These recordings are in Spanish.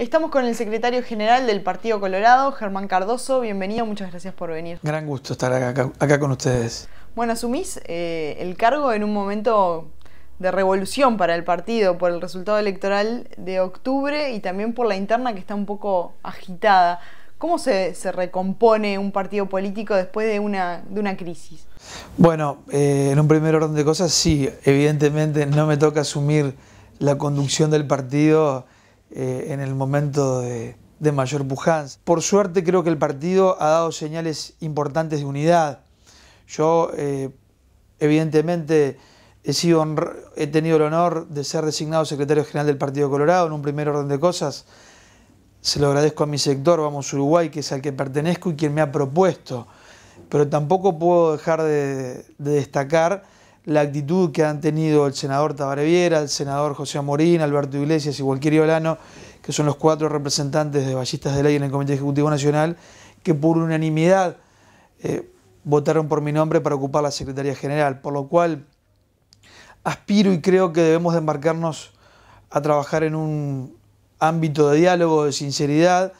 Estamos con el secretario general del Partido Colorado, Germán Cardoso. Bienvenido, muchas gracias por venir. Gran gusto estar acá, con ustedes. Bueno, asumís eh, el cargo en un momento de revolución para el partido por el resultado electoral de octubre y también por la interna que está un poco agitada. ¿Cómo se, recompone un partido político después de una, una crisis? Bueno, eh, en un primer orden de cosas, sí, evidentemente no me toca asumir la conducción del partido eh, en el momento de, mayor pujanza. Por suerte creo que el partido ha dado señales importantes de unidad. Yo eh, evidentemente he, sido he tenido el honor de ser designado secretario general del Partido Colorado en un primer orden de cosas. Se lo agradezco a mi sector, Vamos Uruguay, que es al que pertenezco y quien me ha propuesto. Pero tampoco puedo dejar de destacar la actitud que han tenido el senador Tabareviera, el senador José Amorín, Alberto Iglesias y cualquier Iolano, que son los cuatro representantes de Ballistas de Ley en el Comité Ejecutivo Nacional, que por unanimidad eh, votaron por mi nombre para ocupar la Secretaría General, por lo cual aspiro y creo que debemos embarcarnos a trabajar en un ámbito de diálogo, de sinceridad,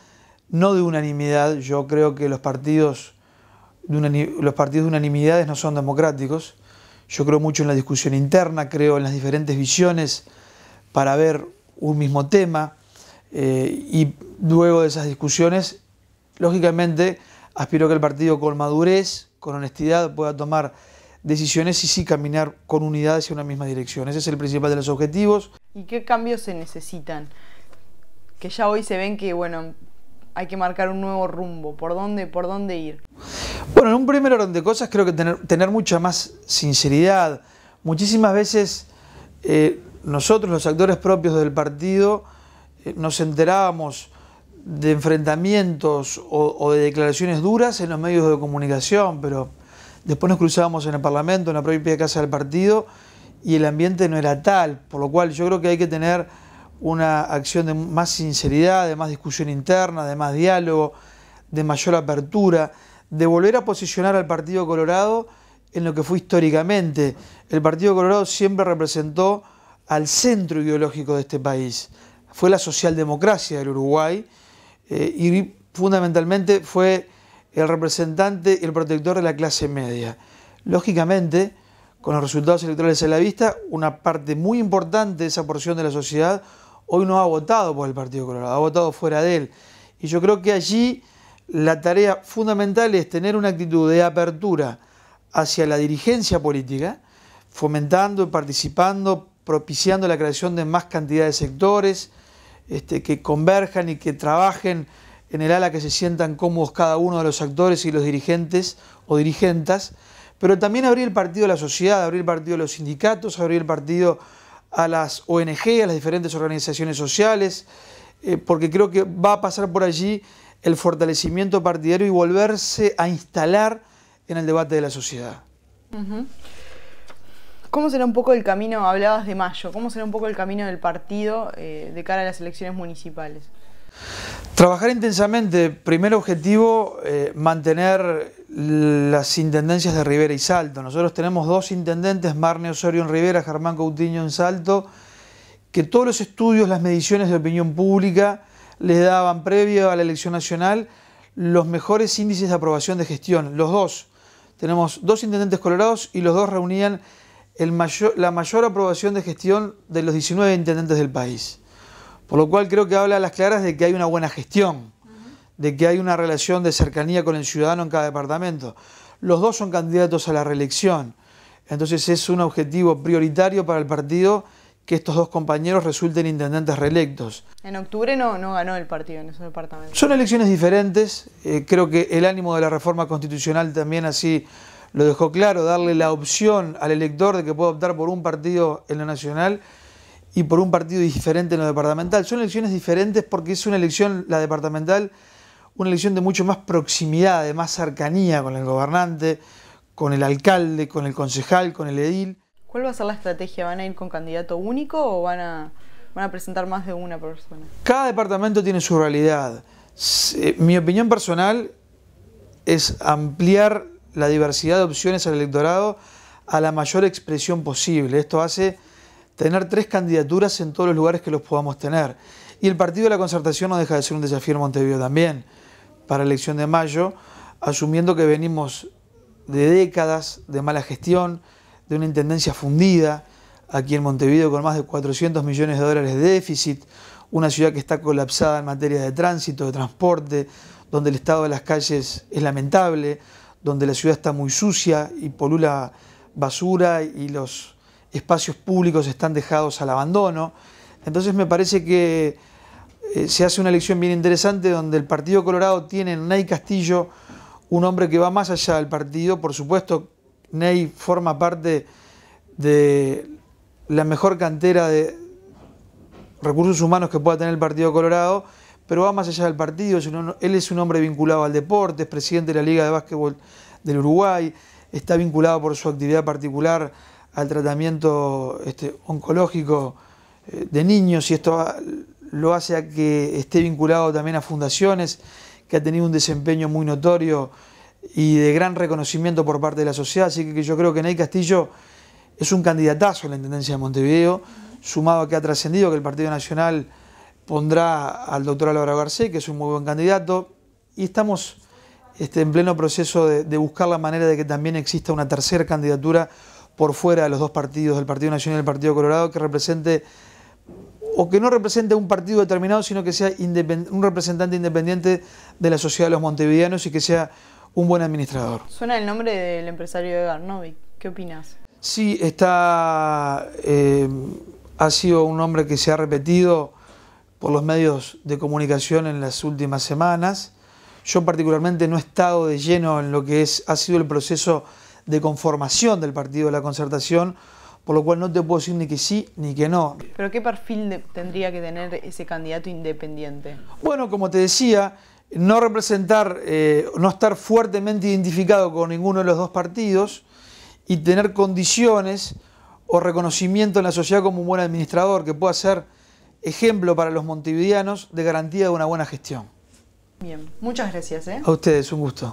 no de unanimidad. Yo creo que los partidos de, los partidos de unanimidades no son democráticos. Yo creo mucho en la discusión interna, creo en las diferentes visiones para ver un mismo tema eh, y luego de esas discusiones, lógicamente, aspiro que el partido con madurez, con honestidad, pueda tomar decisiones y sí caminar con unidad hacia una misma dirección. Ese es el principal de los objetivos. ¿Y qué cambios se necesitan? Que ya hoy se ven que, bueno, hay que marcar un nuevo rumbo, por dónde, por dónde ir. Bueno, en un primer orden de cosas creo que tener, mucha más sinceridad. Muchísimas veces eh, nosotros, los actores propios del partido, eh, nos enterábamos de enfrentamientos o, de declaraciones duras en los medios de comunicación, pero después nos cruzábamos en el Parlamento, en la propia casa del partido, y el ambiente no era tal, por lo cual yo creo que hay que tener una acción de más sinceridad, de más discusión interna, de más diálogo, de mayor apertura, de volver a posicionar al Partido Colorado en lo que fue históricamente. El Partido Colorado siempre representó al centro ideológico de este país. Fue la socialdemocracia del Uruguay eh, y fundamentalmente fue el representante, y el protector de la clase media. Lógicamente, con los resultados electorales en la vista, una parte muy importante de esa porción de la sociedad hoy no ha votado por el Partido Colorado, ha votado fuera de él. Y yo creo que allí la tarea fundamental es tener una actitud de apertura hacia la dirigencia política, fomentando participando, propiciando la creación de más cantidad de sectores este, que converjan y que trabajen en el ala que se sientan cómodos cada uno de los actores y los dirigentes o dirigentas, pero también abrir el partido a la sociedad, abrir el partido a los sindicatos, abrir el partido a las ONG, a las diferentes organizaciones sociales, eh, porque creo que va a pasar por allí el fortalecimiento partidario y volverse a instalar en el debate de la sociedad. ¿Cómo será un poco el camino, hablabas de mayo, cómo será un poco el camino del partido eh, de cara a las elecciones municipales? Trabajar intensamente. Primer objetivo, eh, mantener las intendencias de Rivera y Salto. Nosotros tenemos dos intendentes, Marne Osorio en Rivera, Germán Coutinho en Salto, que todos los estudios, las mediciones de opinión pública les daban previo a la elección nacional los mejores índices de aprobación de gestión, los dos. Tenemos dos intendentes colorados y los dos reunían el mayor, la mayor aprobación de gestión de los 19 intendentes del país. Por lo cual creo que habla a las claras de que hay una buena gestión, de que hay una relación de cercanía con el ciudadano en cada departamento. Los dos son candidatos a la reelección. Entonces es un objetivo prioritario para el partido que estos dos compañeros resulten intendentes reelectos. En octubre no, no ganó el partido en ese departamento. Son elecciones diferentes, eh, creo que el ánimo de la reforma constitucional también así lo dejó claro, darle la opción al elector de que pueda optar por un partido en lo nacional y por un partido diferente en lo departamental. Son elecciones diferentes porque es una elección, la departamental, una elección de mucho más proximidad, de más cercanía con el gobernante, con el alcalde, con el concejal, con el edil. ¿Cuál va a ser la estrategia? ¿Van a ir con candidato único o van a, presentar más de una persona? Cada departamento tiene su realidad. Eh, mi opinión personal es ampliar la diversidad de opciones al electorado a la mayor expresión posible. Esto hace tener tres candidaturas en todos los lugares que los podamos tener. Y el Partido de la Concertación no deja de ser un desafío en Montevideo también para la elección de mayo, asumiendo que venimos de décadas de mala gestión, de una intendencia fundida, aquí en Montevideo con más de 400 millones de dólares de déficit, una ciudad que está colapsada en materia de tránsito, de transporte, donde el estado de las calles es lamentable, donde la ciudad está muy sucia y polula basura y los espacios públicos están dejados al abandono. Entonces me parece que eh, se hace una elección bien interesante donde el Partido Colorado tiene en Nay Castillo un hombre que va más allá del partido, por supuesto Ney forma parte de la mejor cantera de recursos humanos que pueda tener el Partido Colorado, pero va más allá del partido. Él es un hombre vinculado al deporte, es presidente de la Liga de Básquetbol del Uruguay, está vinculado por su actividad particular al tratamiento este, oncológico eh, de niños y esto lo hace a que esté vinculado también a fundaciones, que ha tenido un desempeño muy notorio y de gran reconocimiento por parte de la sociedad, así que yo creo que Ney Castillo es un candidatazo a la Intendencia de Montevideo, sumado a que ha trascendido que el Partido Nacional pondrá al doctor Álvaro García, que es un muy buen candidato, y estamos este, en pleno proceso de, buscar la manera de que también exista una tercera candidatura por fuera de los dos partidos, del Partido Nacional y el Partido Colorado, que represente o que no represente un partido determinado, sino que sea un representante independiente de la sociedad de los montevideanos y que sea un buen administrador. Suena el nombre del empresario de Garnovi. ¿Qué opinas? Sí, está, eh, ha sido un nombre que se ha repetido por los medios de comunicación en las últimas semanas. Yo particularmente no he estado de lleno en lo que es, ha sido el proceso de conformación del Partido de la Concertación, por lo cual no te puedo decir ni que sí ni que no. Pero ¿qué perfil tendría que tener ese candidato independiente? Bueno, como te decía, no representar, eh, no estar fuertemente identificado con ninguno de los dos partidos y tener condiciones o reconocimiento en la sociedad como un buen administrador que pueda ser ejemplo para los montevideanos de garantía de una buena gestión. Bien, muchas gracias. ¿eh? A ustedes, un gusto.